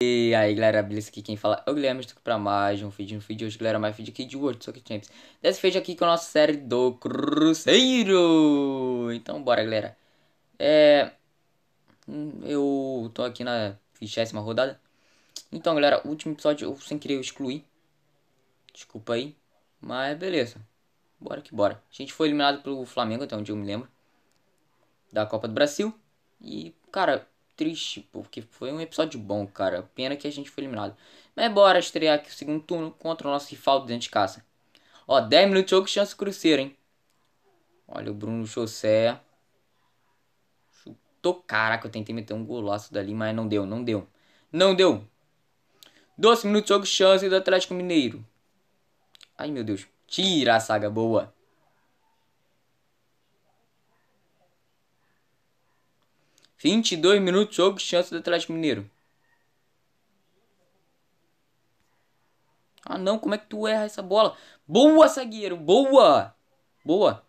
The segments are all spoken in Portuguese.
E aí galera, beleza? Aqui quem fala é o Guilherme, estou aqui para mais um vídeo, um vídeo hoje galera, mais vídeo aqui de World Soccer Champions Desse vídeo aqui com a nossa série do Cruzeiro Então bora galera É... Hum, eu tô aqui na 20 rodada Então galera, o último episódio eu sem querer excluir excluí Desculpa aí Mas beleza Bora que bora A gente foi eliminado pelo Flamengo, até onde eu me lembro Da Copa do Brasil E cara, triste, porque foi um episódio bom, cara. Pena que a gente foi eliminado. Mas bora estrear aqui o segundo turno contra o nosso rival dentro de casa. Ó, 10 minutos de jogo, chance Cruzeiro, hein? Olha o Bruno Chocé Chutou. Caraca, eu tentei meter um golaço dali, mas não deu, não deu. Não deu. 12 minutos de jogo, chance do Atlético Mineiro. Ai, meu Deus. Tira a saga boa. 22 minutos, jogo, chance do Atlético Mineiro. Ah não, como é que tu erra essa bola? Boa, zagueiro, boa! Boa!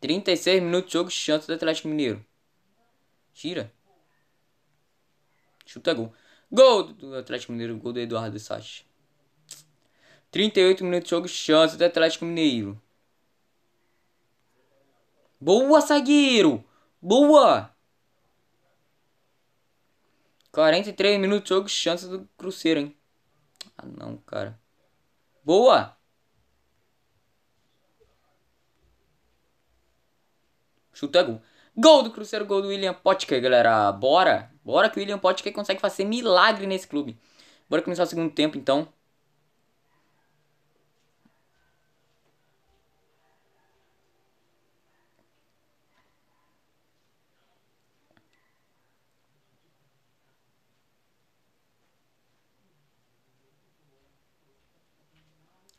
Trinta e seis minutos de jogo, chance do Atlético Mineiro. Tira. Chuta gol. Gol do Atlético Mineiro, gol do Eduardo e 38 minutos de jogo, chance do Atlético Mineiro. Boa, zagueiro! Boa! 43 minutos de jogo, chance do Cruzeiro, hein? Ah, não, cara. Boa! Chuta gol. Gol do Cruzeiro, gol do William Potker, galera. Bora! Bora que o William Potker consegue fazer milagre nesse clube. Bora começar o segundo tempo, então.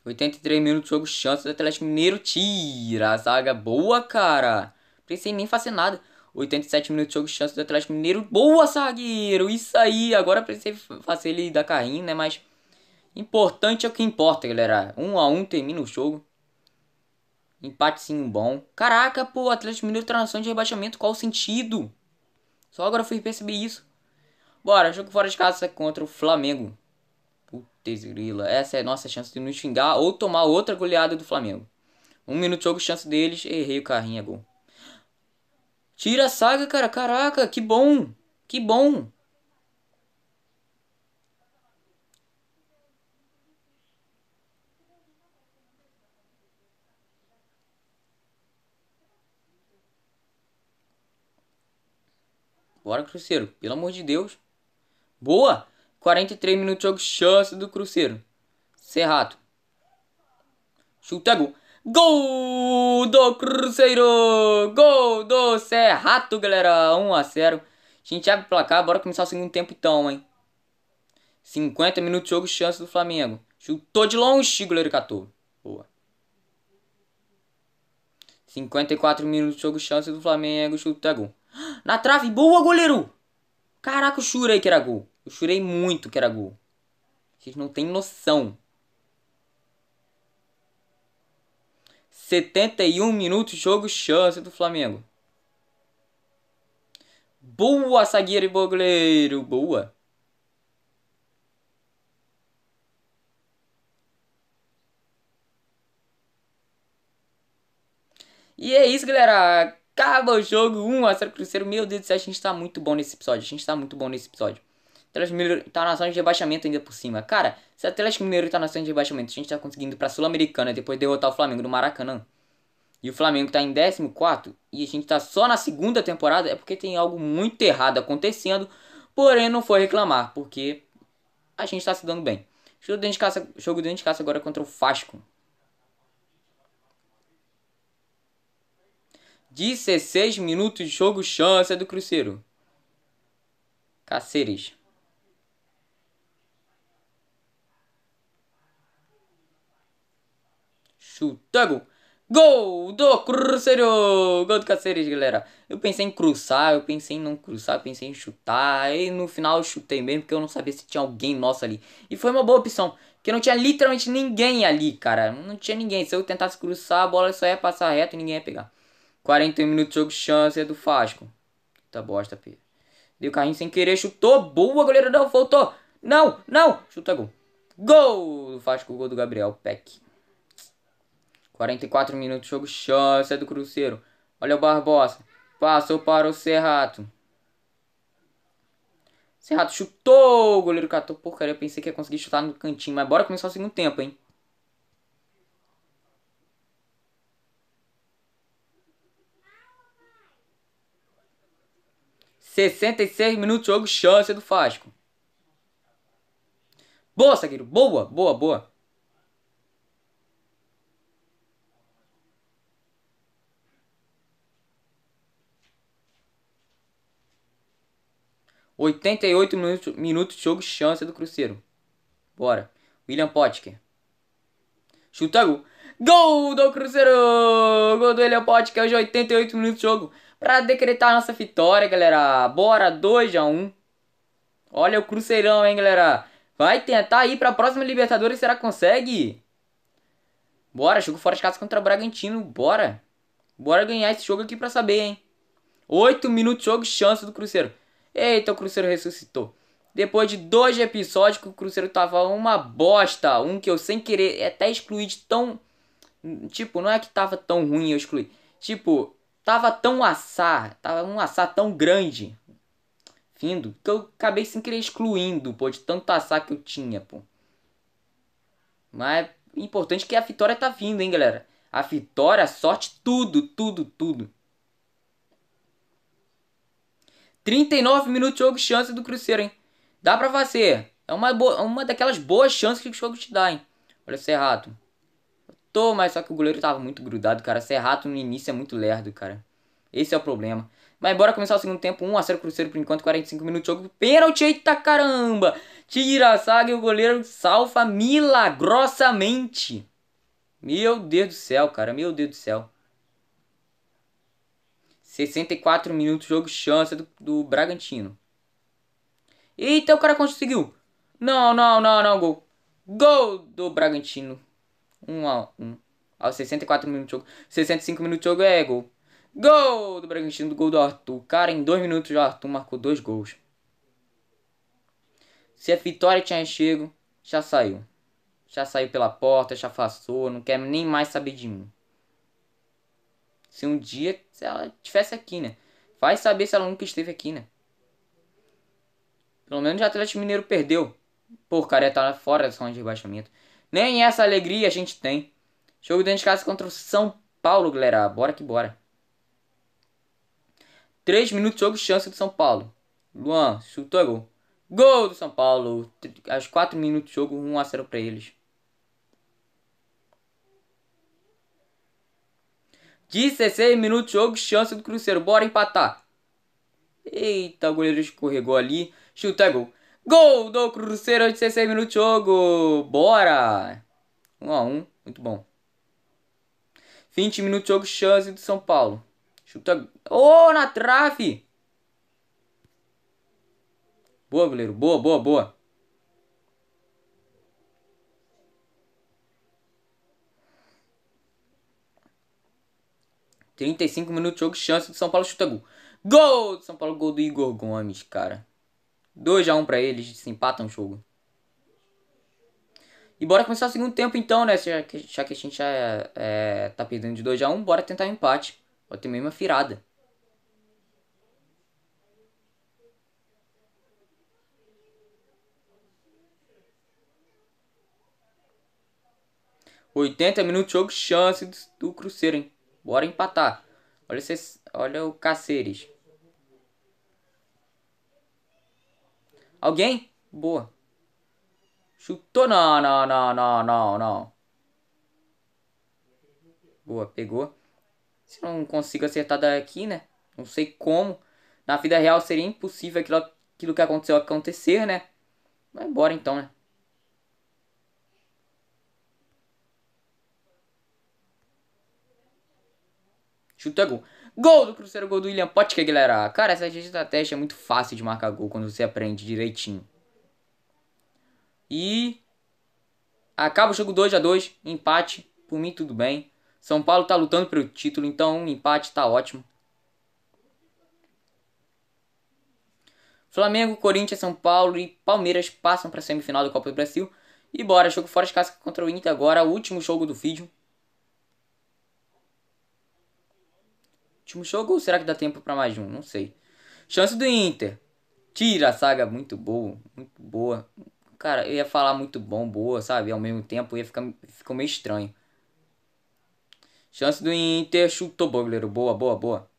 83 minutos de jogo, chance do Atlético Mineiro. Tira a zaga. Boa, cara. Pensei em nem fazer nada. 87 minutos de jogo, chance do Atlético Mineiro. Boa, zagueiro. Isso aí. Agora pensei fazer ele dar carrinho, né? Mas importante é o que importa, galera. 1 um a 1 um, termina o jogo. Empatezinho bom. Caraca, pô, Atlético Mineiro tá de rebaixamento. Qual o sentido? Só agora fui perceber isso. Bora, jogo fora de casa contra o Flamengo. Putz grila. Essa é a nossa chance de nos xingar ou tomar outra goleada do Flamengo. Um minuto de jogo, chance deles. Errei o carrinho, é gol. Tira a saga, cara. Caraca, que bom. Que bom. Bora, Cruzeiro. Pelo amor de Deus. Boa! 43 minutos de jogo, chance do Cruzeiro. Cerrado. Chuta gol. Gol do Cruzeiro! Gol do Cerrado, galera! 1 a 0 A gente abre o placar, bora começar o segundo tempo então, hein? 50 minutos de jogo, chance do Flamengo. Chutou de longe, goleiro Catu. Boa. 54 minutos de jogo, chance do Flamengo, chuta gol. Na trave, boa, goleiro! Caraca, o Chura aí que era gol. Eu chorei muito que era gol. Vocês não têm noção. 71 minutos, jogo, chance do Flamengo. Boa, zagueiro e goleiro. Boa. E é isso, galera. Acaba o jogo 1 a 0 Cruzeiro. Meu Deus do céu, a gente tá muito bom nesse episódio. A gente tá muito bom nesse episódio. Atlético Mineiro tá na zona de rebaixamento ainda por cima. Cara, se a Atlético Mineiro tá na zona de rebaixamento, a gente tá conseguindo pra Sul-Americana depois derrotar o Flamengo no Maracanã. E o Flamengo tá em 14 e a gente tá só na segunda temporada, é porque tem algo muito errado acontecendo. Porém, não foi reclamar, porque a gente tá se dando bem. Jogo dentro de caça, jogo dentro de agora contra o Fasco. 16 minutos de jogo, chance é do Cruzeiro. Caceres. Chutando. Gol do Cruzeiro! Gol do Caceres, galera. Eu pensei em cruzar, eu pensei em não cruzar, pensei em chutar. E no final eu chutei mesmo, porque eu não sabia se tinha alguém nosso ali. E foi uma boa opção, porque não tinha literalmente ninguém ali, cara. Não tinha ninguém. Se eu tentasse cruzar, a bola só ia passar reto e ninguém ia pegar. 41 minutos de jogo, chance é do Fasco. Tá bosta, Pedro. Deu carrinho sem querer, chutou. Boa, goleiro não, voltou. Não, não. Chuta gol. Gol do Fasco, gol do Gabriel Peck. 44 minutos, jogo chance do Cruzeiro. Olha o Barbosa. Passou para o Serrato. Serrato chutou. O goleiro catou porcaria. Eu pensei que ia conseguir chutar no cantinho. Mas bora começar o segundo tempo, hein? Sessenta e seis minutos, jogo chance é do Fasco. Boa, Sagueiro. Boa, boa, boa. 88 minutos, minutos de jogo, chance do Cruzeiro. Bora. William Potker. Chutou. Gol do Cruzeiro! Gol do William Potker hoje 88 é minutos de jogo. Pra decretar a nossa vitória, galera. Bora, 2x1. Um. Olha o Cruzeirão, hein, galera. Vai tentar ir pra próxima Libertadores. Será que consegue? Bora, jogo fora de casa contra o Bragantino. Bora. Bora ganhar esse jogo aqui pra saber, hein. 8 minutos de jogo, chance do Cruzeiro. Eita, o Cruzeiro ressuscitou. Depois de dois episódios que o Cruzeiro tava uma bosta. Um que eu sem querer até excluí de tão. Tipo, não é que tava tão ruim eu excluí. Tipo, tava tão assar. Tava um assar tão grande. Findo. Que eu acabei sem querer excluindo, pô. De tanto assar que eu tinha, pô. Mas é importante que a vitória tá vindo, hein, galera. A vitória, a sorte, tudo, tudo, tudo. 39 minutos de jogo chance do Cruzeiro, hein? Dá pra fazer. É uma, boa, uma daquelas boas chances que o jogo te dá, hein? Olha o Serrato. Tô, mas só que o goleiro tava muito grudado, cara. Serrato no início é muito lerdo, cara. Esse é o problema. Mas bora começar o segundo tempo. 1 a 0 Cruzeiro por enquanto, 45 minutos de jogo. Pênalti, eita caramba! Tira a saga e o goleiro salva milagrosamente. Meu Deus do céu, cara. Meu Deus do céu. 64 minutos, jogo chance do, do Bragantino. Eita, o cara conseguiu. Não, não, não, não, gol. Gol do Bragantino. 1 a 1. Aos 64 minutos de jogo. 65 minutos de jogo é gol. Gol do Bragantino, do gol do Arthur. Cara, em 2 minutos o Arthur marcou dois gols. Se a vitória tinha chego, já saiu. Já saiu pela porta, já passou, não quer nem mais saber de mim. Se um dia se ela estivesse aqui, né? Vai saber se ela nunca esteve aqui, né? Pelo menos o Atlético Mineiro perdeu. Por careta tá fora da zona de rebaixamento. Nem essa alegria a gente tem. Jogo dentro de casa contra o São Paulo, galera. Bora que bora. 3 minutos de jogo, chance do São Paulo. Luan, chutou gol. Gol do São Paulo. Aos 4 minutos de jogo, 1 a 0 para eles. 16 minutos de jogo, chance do Cruzeiro. Bora empatar. Eita, o goleiro escorregou ali. Chuta é gol. Gol do Cruzeiro, 16 minutos de jogo. Bora. 1 a 1 muito bom. 20 minutos de jogo, chance do São Paulo. Chuta. Oh, na trave! Boa, goleiro. Boa, boa, boa. 35 minutos de jogo, chance do São Paulo chuta gol. Gol do São Paulo, gol do Igor Gomes, cara. 2x1 pra eles, se empatam o jogo. E bora começar o segundo tempo então, né? Já que, já que a gente já é, tá perdendo de 2x1, bora tentar um empate. Pode ter mesmo uma virada. Oitenta minutos de jogo, chance do, do Cruzeiro, hein? Bora empatar. Olha, esse, olha o Caceres. Alguém? Boa. Chutou. Não, não, não, não, não, não. Boa, pegou. Se não consigo acertar daqui, né? Não sei como. Na vida real seria impossível aquilo, aquilo que aconteceu acontecer, né? Mas bora então, né? Chute é gol. Gol do Cruzeiro, gol do William Potker, é, galera. Cara, essa estratégia é muito fácil de marcar gol quando você aprende direitinho. E acaba o jogo 2 a 2 empate, por mim tudo bem. São Paulo tá lutando pelo título, então um empate tá ótimo. Flamengo, Corinthians, São Paulo e Palmeiras passam para a semifinal da Copa do Brasil. E bora, jogo fora de casa contra o Inter agora, o último jogo do vídeo. último jogo ou será que dá tempo para mais um? Não sei. Chance do Inter. Tira a saga, muito boa, muito boa. Cara, eu ia falar muito bom, boa, sabe? Ao mesmo tempo ia ficar ficou meio estranho. Chance do Inter, chutou boa, goleiro. Boa, boa, boa.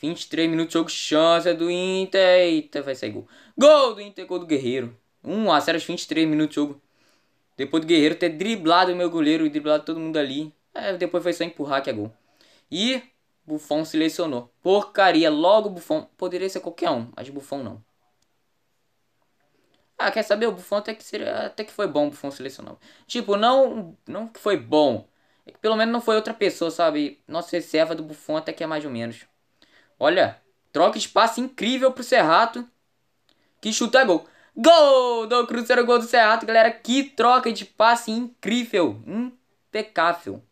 23 minutos, jogo, chance do Inter. Eita, vai sair gol. Gol do Inter, gol do Guerreiro. 1 a 0 23 minutos, jogo. Depois do Guerreiro ter driblado o meu goleiro e driblado todo mundo ali. É, depois foi só empurrar que é gol. E Buffon selecionou Porcaria, logo Buffon. Poderia ser qualquer um, mas Buffon não. Ah, quer saber? O Buffon até que, seria, até que foi bom o Buffon selecionou Tipo, não, não foi bom. É que pelo menos não foi outra pessoa, sabe? Nossa reserva do Buffon até que é mais ou menos. Olha, troca de passe incrível pro Serrato. Que chuta é gol. Gol do Cruzeiro, gol do Cerrato, galera. Que troca de passe incrível, impecável.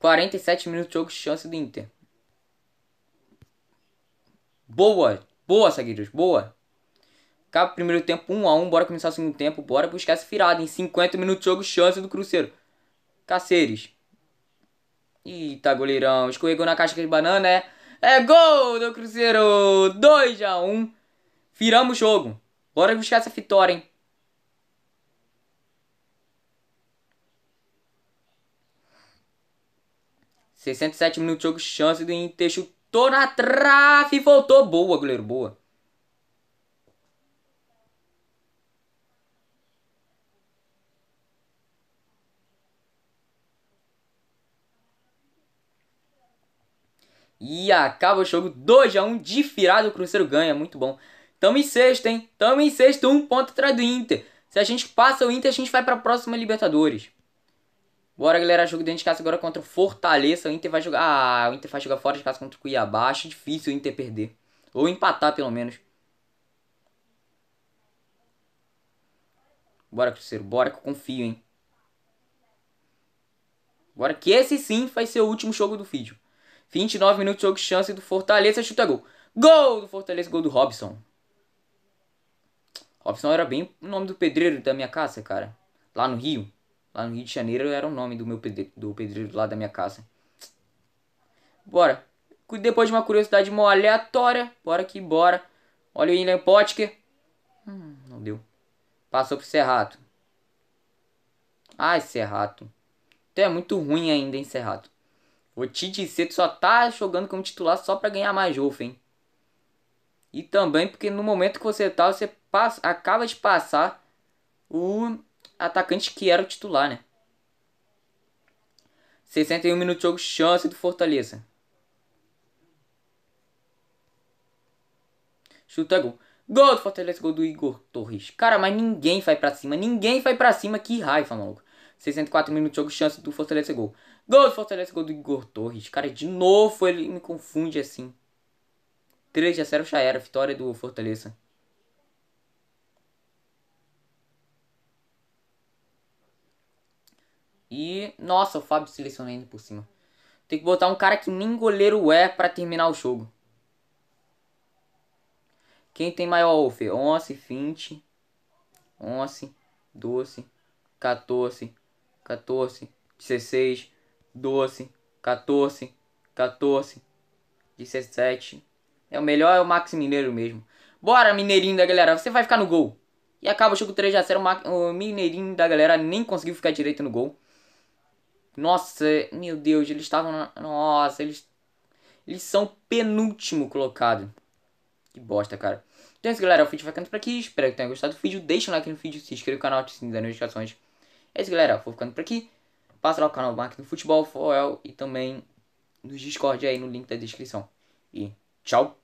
47 minutos de jogo, chance do Inter. Boa, boa, Saguirus, boa. Acaba o primeiro tempo 1 um a 1 um, bora começar o segundo tempo, bora buscar essa virada. Em 50 minutos de jogo, chance do Cruzeiro. Caceres. Eita, tá goleirão, escorregou na caixa de banana, é... É gol do Cruzeiro, 2 a 1 um. Viramos o jogo. Bora buscar essa vitória, hein? sete minutos de jogo, chance do Inter, chutou na trave, voltou, boa goleiro, boa. E acaba o jogo 2x1 um de virada. O Cruzeiro ganha, muito bom. Tamo em sexto, hein? Tamo em sexto, um ponto atrás do Inter. Se a gente passa o Inter, a gente vai pra próxima Libertadores. Bora, galera. Jogo dentro de casa agora contra o Fortaleza. O Inter vai jogar. Ah, o Inter vai jogar fora de casa contra o Cuiabá. Acho difícil o Inter perder. Ou empatar, pelo menos. Bora, Cruzeiro. Bora que eu confio, hein? Bora que esse sim vai ser o último jogo do vídeo. 29 minutos, jogo de chance do Fortaleza. Chuta gol. Gol do Fortaleza, gol do Robson. A opção era bem o nome do pedreiro da minha casa, cara. Lá no Rio. Lá no Rio de Janeiro era o nome do meu pedreiro, do pedreiro lá da minha casa. Bora. Depois de uma curiosidade mó aleatória, bora que bora. Olha o William Potker. Hum, não deu. Passou pro Serrato. Ai, Serrato. Tu é muito ruim ainda, hein, Serrato. O Tite Cedo só tá jogando como titular só pra ganhar mais Rolf, hein. E também porque no momento que você tá, você passa, acaba de passar o atacante que era o titular, né? 61 minutos de jogo, chance do Fortaleza. Chuta gol. Gol do Fortaleza, gol do Igor Torres. Cara, mas ninguém vai pra cima. Ninguém vai pra cima. Que raiva, maluco. 64 minutos de jogo, chance do Fortaleza, gol. Gol do Fortaleza, gol do Igor Torres. Cara, de novo ele me confunde assim. 3 a 0 já era. Vitória do Fortaleza. E, nossa, o Fábio selecionou ainda por cima. Tem que botar um cara que nem goleiro é pra terminar o jogo. Quem tem maior over? 11, 20, 11, 12, 14, 14, 16, 12, 14, 14, 17, é o melhor é o Max Mineiro mesmo. Bora, Mineirinho da galera, você vai ficar no gol. E acaba o jogo 3x0, o Mineirinho da galera nem conseguiu ficar direito no gol. Nossa, meu Deus, eles estavam na... Nossa, eles... Eles são penúltimo colocado. Que bosta, cara. Então é isso, galera. O vídeo vai ficando por aqui. Espero que tenham gostado do vídeo. Deixa um like no vídeo, se inscreva no canal, ative o sininho das notificações. É isso, galera. Vou ficando por aqui. Passa lá o canal do Mark do Futebol, Foel e também no Discord aí no link da descrição. E tchau!